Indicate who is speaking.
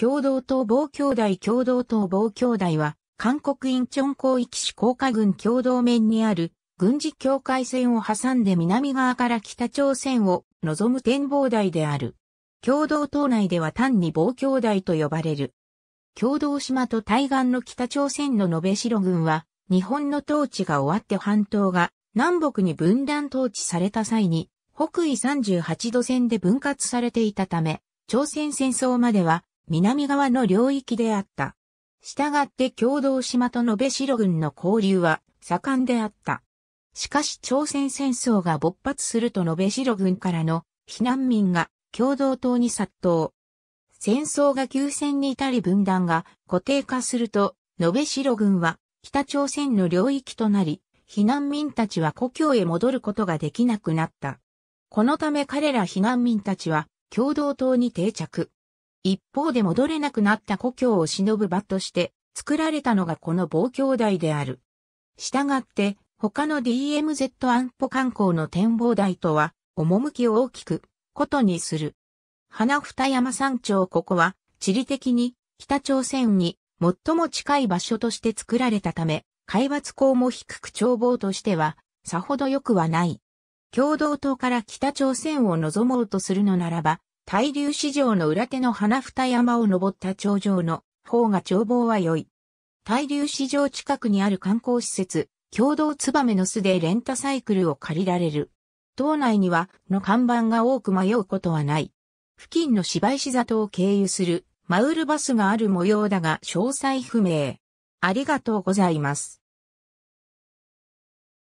Speaker 1: 共同党防兄弟共同党防兄弟は、韓国インチョン広域市高架軍共同面にある軍事境界線を挟んで南側から北朝鮮を望む展望台である。共同党内では単に防兄弟と呼ばれる。共同島と対岸の北朝鮮の延べ城軍は、日本の統治が終わって半島が南北に分断統治された際に、北緯38度線で分割されていたため、朝鮮戦争までは南側の領域であった。したがって共同島と延べ白軍の交流は盛んであった。しかし朝鮮戦争が勃発すると延べ白軍からの避難民が共同党に殺到。戦争が休戦に至り分断が固定化すると、延べ白軍は北朝鮮の領域となり、避難民たちは故郷へ戻ることができなくなった。このため彼ら避難民たちは共同党に定着。一方で戻れなくなった故郷を忍ぶ場として作られたのがこの望郷台である。従って、他の DMZ 安保観光の展望台とは、趣を大きく、ことにする。花二山山頂ここは、地理的に、北朝鮮に、最も近い場所として作られたため、海抜高も低く眺望としては、さほど良くはない。共同島から北朝鮮を望もうとするのならば、大流市場の裏手の花二山を登った頂上の方が眺望は良い。大流市場近くにある観光施設、共同ツバメの巣でレンタサイクルを借りられる。島内には、の看板が多く迷うことはない。付近の芝石里を経由する、マウルバスがある模様だが詳細不明。ありがとうございます。